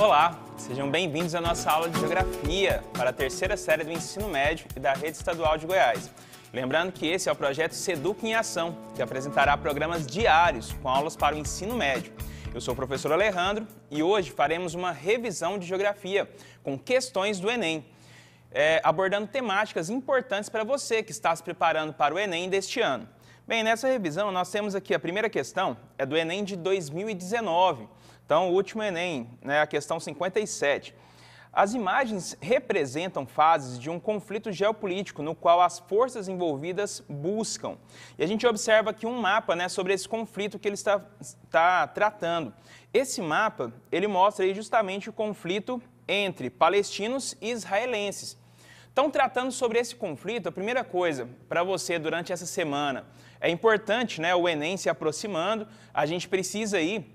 Olá, sejam bem-vindos à nossa aula de Geografia para a terceira série do Ensino Médio e da Rede Estadual de Goiás. Lembrando que esse é o projeto Seduc em Ação, que apresentará programas diários com aulas para o ensino médio. Eu sou o professor Alejandro e hoje faremos uma revisão de Geografia com questões do Enem, é, abordando temáticas importantes para você que está se preparando para o Enem deste ano. Bem, nessa revisão nós temos aqui a primeira questão, é do Enem de 2019, então, o último Enem, né, a questão 57. As imagens representam fases de um conflito geopolítico no qual as forças envolvidas buscam. E a gente observa aqui um mapa né, sobre esse conflito que ele está, está tratando. Esse mapa ele mostra justamente o conflito entre palestinos e israelenses. Então, tratando sobre esse conflito, a primeira coisa para você durante essa semana é importante, né, o Enem se aproximando, a gente precisa ir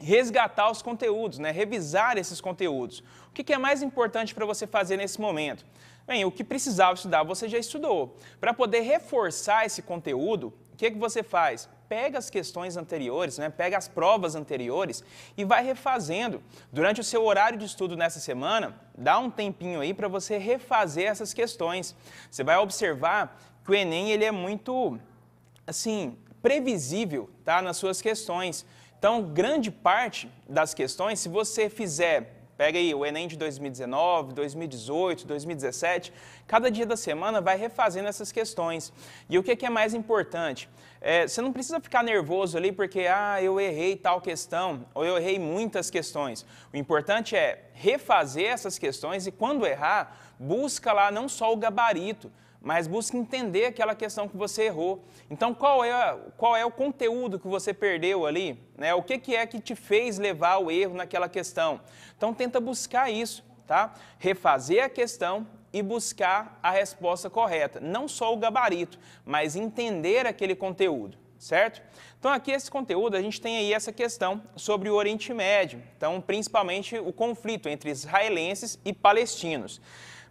resgatar os conteúdos, né? revisar esses conteúdos. O que, é mais importante para você fazer nesse momento? Bem, o que precisava estudar você já estudou. Para poder reforçar esse conteúdo, o que, que você faz? Pega as questões anteriores, né? pega as provas anteriores e vai refazendo. Durante o seu horário de estudo nessa semana, dá um tempinho aí para você refazer essas questões. Você vai observar que o Enem ele é muito, assim, previsível tá? nas suas questões. Então, grande parte das questões, se você fizer Pega aí o Enem de 2019, 2018, 2017. Cada dia da semana vai refazendo essas questões. E o é que é mais importante? É, você não precisa ficar nervoso ali porque, ah, eu errei tal questão, ou eu errei muitas questões. O importante é refazer essas questões e, quando errar, busca lá não só o gabarito, mas busque entender aquela questão que você errou. Então, qual é, qual é o conteúdo que você perdeu ali? Né? O que, que é que te fez levar ao erro naquela questão? Então, tenta buscar isso, tá? Refazer a questão e buscar a resposta correta. Não só o gabarito, mas entender aquele conteúdo certo? Então aqui esse conteúdo a gente tem aí essa questão sobre o Oriente Médio, então principalmente o conflito entre israelenses e palestinos.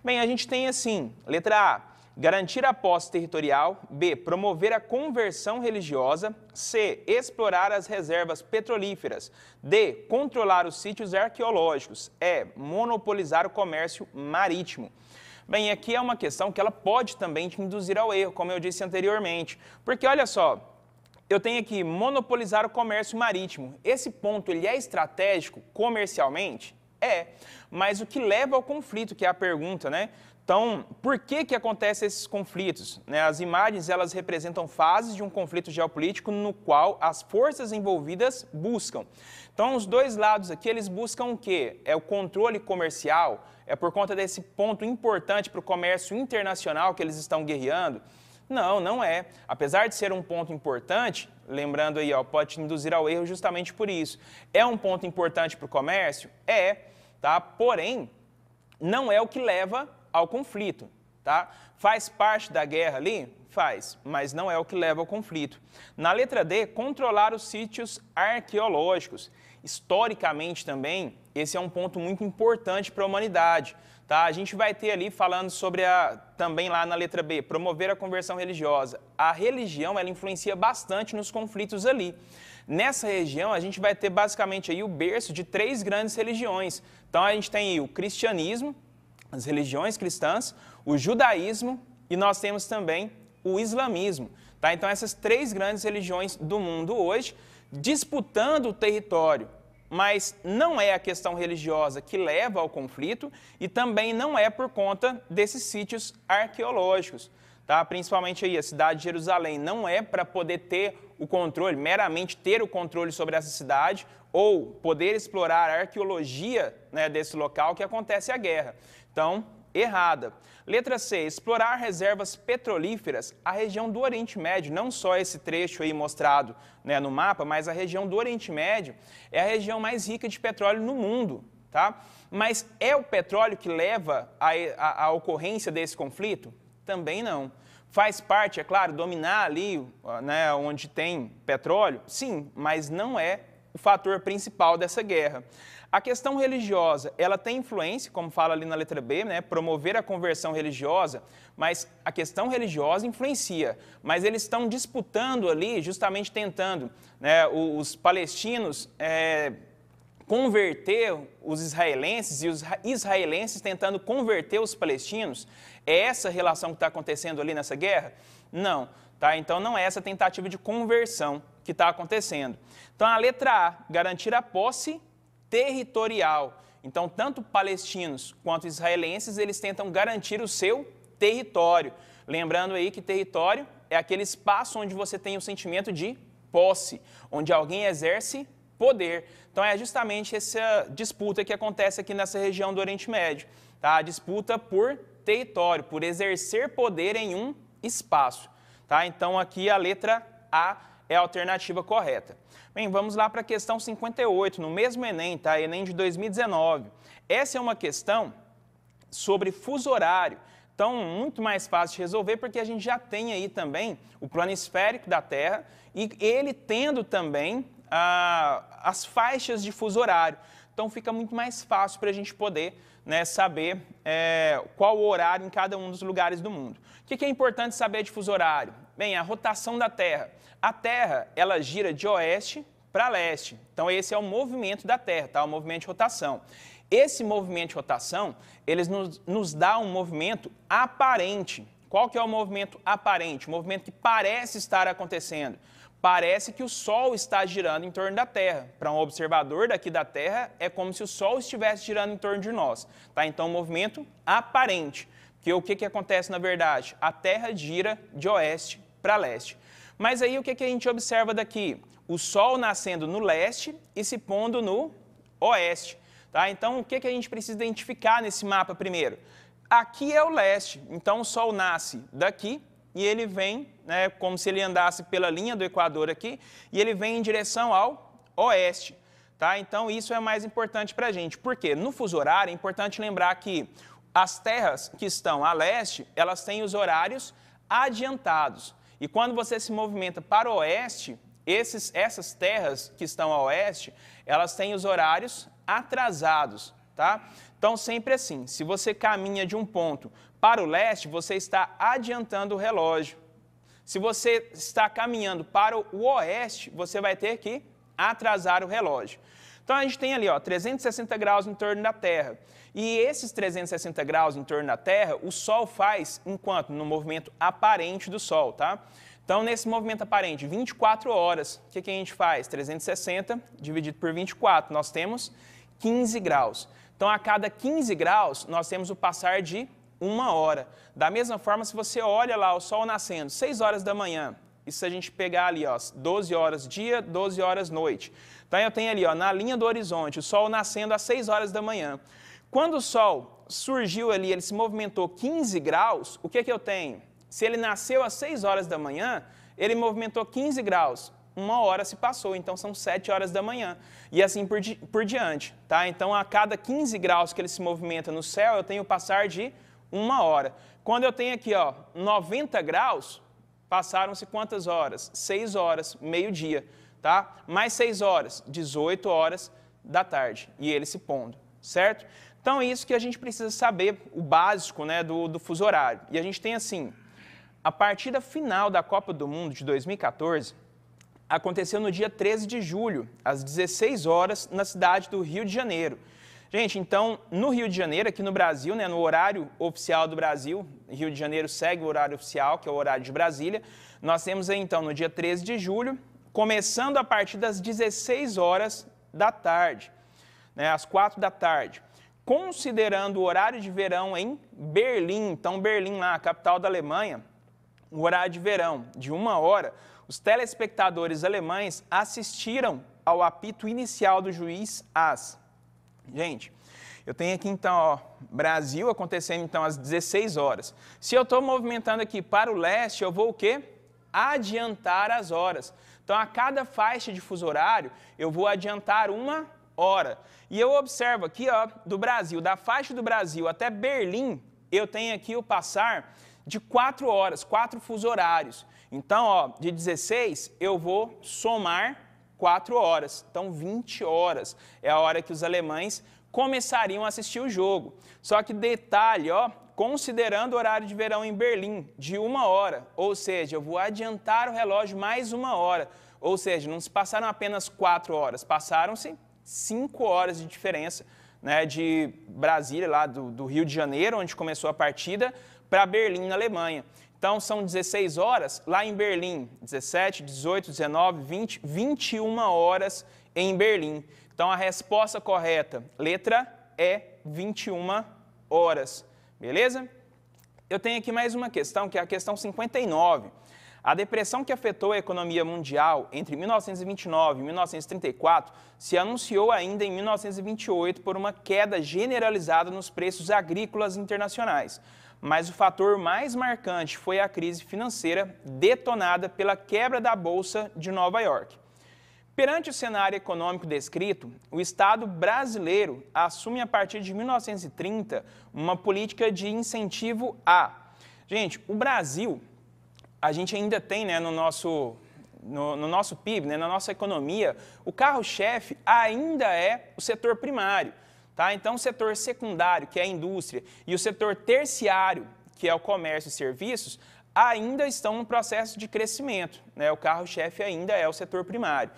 Bem, a gente tem assim, letra A, Garantir a posse territorial. B. Promover a conversão religiosa. C. Explorar as reservas petrolíferas. D. Controlar os sítios arqueológicos. E. Monopolizar o comércio marítimo. Bem, aqui é uma questão que ela pode também te induzir ao erro, como eu disse anteriormente. Porque olha só, eu tenho aqui monopolizar o comércio marítimo. Esse ponto ele é estratégico comercialmente? É, mas o que leva ao conflito, que é a pergunta, né? Então, por que, que acontecem esses conflitos? Né? As imagens elas representam fases de um conflito geopolítico no qual as forças envolvidas buscam. Então, os dois lados aqui eles buscam o quê? É o controle comercial. É por conta desse ponto importante para o comércio internacional que eles estão guerreando. Não, não é. Apesar de ser um ponto importante, lembrando aí, ó, pode induzir ao erro justamente por isso. É um ponto importante para o comércio? É, tá? Porém, não é o que leva ao conflito, tá? Faz parte da guerra ali? Faz, mas não é o que leva ao conflito. Na letra D, controlar os sítios arqueológicos. Historicamente também, esse é um ponto muito importante para a humanidade. Tá? A gente vai ter ali falando sobre a também lá na letra B, promover a conversão religiosa. A religião ela influencia bastante nos conflitos ali. Nessa região a gente vai ter basicamente aí o berço de três grandes religiões. Então a gente tem o cristianismo, as religiões cristãs, o judaísmo e nós temos também o islamismo. Tá? Então, essas três grandes religiões do mundo hoje disputando o território, mas não é a questão religiosa que leva ao conflito e também não é por conta desses sítios arqueológicos tá? principalmente aí a cidade de Jerusalém, não é para poder ter o controle, meramente ter o controle sobre essa cidade ou poder explorar a arqueologia né, desse local que acontece a guerra. Então, errada. Letra C, explorar reservas petrolíferas, a região do Oriente Médio, não só esse trecho aí mostrado né, no mapa, mas a região do Oriente Médio é a região mais rica de petróleo no mundo, tá? Mas é o petróleo que leva à ocorrência desse conflito? Também não. Faz parte, é claro, dominar ali né, onde tem petróleo? Sim, mas não é o fator principal dessa guerra. A questão religiosa, ela tem influência, como fala ali na letra B, né, promover a conversão religiosa, mas a questão religiosa influencia. Mas eles estão disputando ali, justamente tentando, né, os palestinos é, converter os israelenses e os israelenses tentando converter os palestinos? É essa relação que está acontecendo ali nessa guerra? Não, tá? Então não é essa tentativa de conversão que está acontecendo. Então a letra A, garantir a posse territorial. Então tanto palestinos quanto israelenses eles tentam garantir o seu território. Lembrando aí que território é aquele espaço onde você tem o sentimento de posse, onde alguém exerce poder. Então é justamente essa disputa que acontece aqui nessa região do Oriente Médio, tá? A disputa por território, por exercer poder em um espaço, tá? Então aqui a letra A é a alternativa correta. Bem, vamos lá para a questão 58, no mesmo Enem, tá? Enem de 2019. Essa é uma questão sobre fuso horário. Então, muito mais fácil de resolver, porque a gente já tem aí também o plano esférico da Terra e ele tendo também as faixas de fuso horário. Então fica muito mais fácil para a gente poder né, saber é, qual o horário em cada um dos lugares do mundo. O que, que é importante saber de fuso horário? Bem, a rotação da Terra. A Terra ela gira de oeste para leste. Então esse é o movimento da Terra, tá? O movimento de rotação. Esse movimento de rotação, eles nos, nos dá um movimento aparente. Qual que é o movimento aparente? O movimento que parece estar acontecendo parece que o Sol está girando em torno da Terra. Para um observador daqui da Terra, é como se o Sol estivesse girando em torno de nós. Tá? Então, um movimento aparente. Porque o que, que acontece na verdade? A Terra gira de oeste para leste. Mas aí o que, que a gente observa daqui? O Sol nascendo no leste e se pondo no oeste. Tá? Então, o que, que a gente precisa identificar nesse mapa primeiro? Aqui é o leste, então o Sol nasce daqui e ele vem, né, como se ele andasse pela linha do Equador aqui, e ele vem em direção ao oeste. Tá? Então, isso é mais importante para a gente, porque no fuso horário é importante lembrar que as terras que estão a leste, elas têm os horários adiantados. E quando você se movimenta para o oeste, esses, essas terras que estão a oeste, elas têm os horários atrasados. Tá? Então, sempre assim, se você caminha de um ponto para o leste, você está adiantando o relógio. Se você está caminhando para o oeste, você vai ter que atrasar o relógio. Então a gente tem ali ó, 360 graus em torno da Terra. E esses 360 graus em torno da Terra, o Sol faz enquanto? No movimento aparente do Sol, tá? Então, nesse movimento aparente, 24 horas, o que, que a gente faz? 360 dividido por 24, nós temos 15 graus. Então, a cada 15 graus, nós temos o passar de uma hora. Da mesma forma, se você olha lá o sol nascendo, 6 horas da manhã, e se a gente pegar ali, ó, 12 horas dia, 12 horas noite. Então eu tenho ali, ó, na linha do horizonte, o sol nascendo às 6 horas da manhã. Quando o sol surgiu ali, ele se movimentou 15 graus, o que, que eu tenho? Se ele nasceu às 6 horas da manhã, ele movimentou 15 graus. Uma hora se passou, então são 7 horas da manhã. E assim por, di por diante. Tá? Então, a cada 15 graus que ele se movimenta no céu, eu tenho passar de uma hora. Quando eu tenho aqui, ó, 90 graus, passaram-se quantas horas? Seis horas, meio-dia, tá? Mais seis horas, 18 horas da tarde. E ele se pondo, certo? Então, é isso que a gente precisa saber, o básico né, do, do fuso horário. E a gente tem assim, a partida final da Copa do Mundo de 2014 aconteceu no dia 13 de julho, às 16 horas, na cidade do Rio de Janeiro. Gente, então, no Rio de Janeiro, aqui no Brasil, né, no horário oficial do Brasil, Rio de Janeiro segue o horário oficial, que é o horário de Brasília, nós temos aí, então, no dia 13 de julho, começando a partir das 16 horas da tarde, né, às 4 da tarde, considerando o horário de verão em Berlim, então Berlim lá, a capital da Alemanha, o horário de verão de uma hora, os telespectadores alemães assistiram ao apito inicial do juiz às Gente, eu tenho aqui então, ó, Brasil acontecendo então às 16 horas. Se eu estou movimentando aqui para o leste, eu vou o quê? Adiantar as horas. Então, a cada faixa de fuso horário, eu vou adiantar uma hora. E eu observo aqui, ó, do Brasil, da faixa do Brasil até Berlim, eu tenho aqui o passar de 4 horas, 4 fuso horários. Então, ó, de 16, eu vou somar 4 horas. Então, 20 horas é a hora que os alemães começariam a assistir o jogo. Só que detalhe, ó, considerando o horário de verão em Berlim, de uma hora, ou seja, eu vou adiantar o relógio mais uma hora. Ou seja, não se passaram apenas quatro horas, passaram-se cinco horas de diferença né, de Brasília, lá do, do Rio de Janeiro, onde começou a partida, para Berlim, na Alemanha. Então são 16 horas lá em Berlim, 17, 18, 19, 20, 21 horas em Berlim. Então a resposta correta, letra E, 21 horas. Beleza? Eu tenho aqui mais uma questão, que é a questão 59. A depressão que afetou a economia mundial entre 1929 e 1934 se anunciou ainda em 1928 por uma queda generalizada nos preços agrícolas internacionais mas o fator mais marcante foi a crise financeira detonada pela quebra da Bolsa de Nova York. Perante o cenário econômico descrito, o Estado brasileiro assume a partir de 1930 uma política de incentivo a. Gente, o Brasil, a gente ainda tem né, no nosso no, no, nosso PIB, né, na nossa economia, o carro-chefe ainda é o setor primário. Tá? Então, o setor secundário, que é a indústria, e o setor terciário, que é o comércio e serviços, ainda estão no processo de crescimento. Né? O carro-chefe ainda é o setor primário.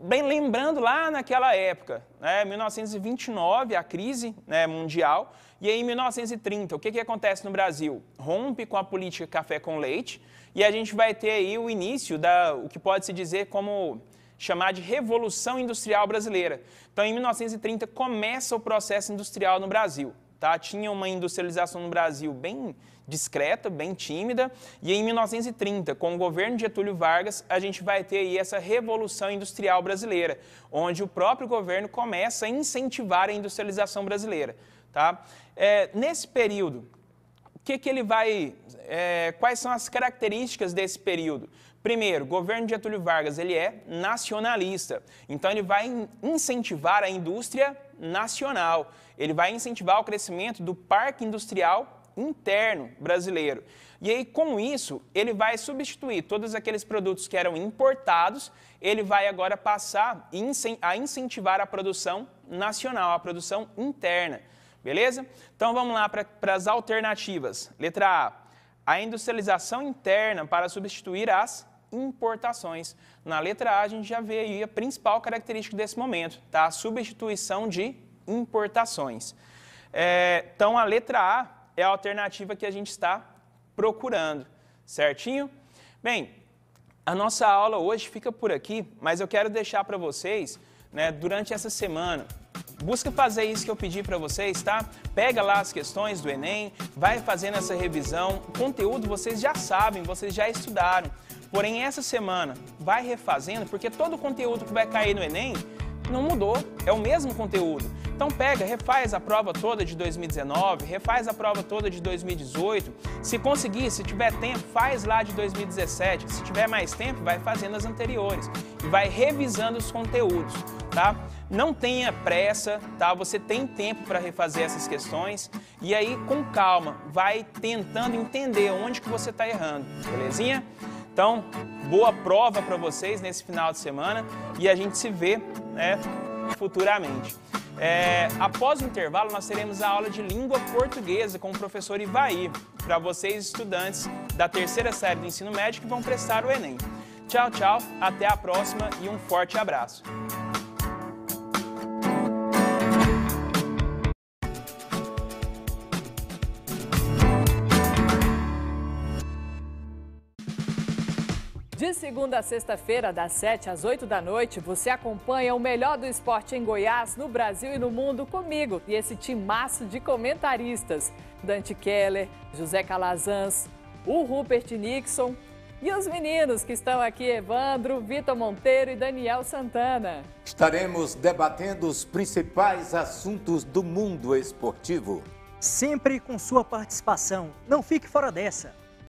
Bem, lembrando lá naquela época, né, 1929, a crise né, mundial, e aí em 1930, o que, que acontece no Brasil? Rompe com a política café com leite, e a gente vai ter aí o início da, o que pode se dizer como chamar de Revolução Industrial Brasileira. Então, em 1930, começa o processo industrial no Brasil. Tá? Tinha uma industrialização no Brasil bem discreta, bem tímida, e em 1930, com o governo de Getúlio Vargas, a gente vai ter aí essa revolução industrial brasileira, onde o próprio governo começa a incentivar a industrialização brasileira, tá? É, nesse período, o que, que ele vai, é, quais são as características desse período? Primeiro, o governo de Getúlio Vargas ele é nacionalista, então ele vai incentivar a indústria nacional, ele vai incentivar o crescimento do parque industrial interno brasileiro. E aí, com isso, ele vai substituir todos aqueles produtos que eram importados, ele vai agora passar a incentivar a produção nacional, a produção interna. Beleza? Então vamos lá para as alternativas. Letra A. A industrialização interna para substituir as importações. Na letra A, a gente já vê aí a principal característica desse momento, tá? A substituição de importações. É, então, a letra A é a alternativa que a gente está procurando, certinho? Bem, a nossa aula hoje fica por aqui, mas eu quero deixar para vocês, né, durante essa semana, busca fazer isso que eu pedi para vocês, tá? Pega lá as questões do Enem, vai fazendo essa revisão. O conteúdo vocês já sabem, vocês já estudaram. Porém, essa semana vai refazendo, porque todo o conteúdo que vai cair no Enem não mudou, é o mesmo conteúdo. Então pega, refaz a prova toda de 2019, refaz a prova toda de 2018. Se conseguir, se tiver tempo, faz lá de 2017. Se tiver mais tempo, vai fazendo as anteriores e vai revisando os conteúdos, tá? Não tenha pressa, tá? Você tem tempo para refazer essas questões e aí com calma vai tentando entender onde que você está errando, belezinha? Então, boa prova para vocês nesse final de semana e a gente se vê né, futuramente. É, após o intervalo, nós teremos a aula de língua portuguesa com o professor Ivaí, para vocês estudantes da terceira série do ensino médio que vão prestar o Enem. Tchau, tchau, até a próxima e um forte abraço. segunda a sexta-feira, das 7 às 8 da noite, você acompanha o melhor do esporte em Goiás, no Brasil e no mundo comigo e esse timaço de comentaristas. Dante Keller, José Calazans, o Rupert Nixon e os meninos que estão aqui, Evandro, Vitor Monteiro e Daniel Santana. Estaremos debatendo os principais assuntos do mundo esportivo. Sempre com sua participação. Não fique fora dessa.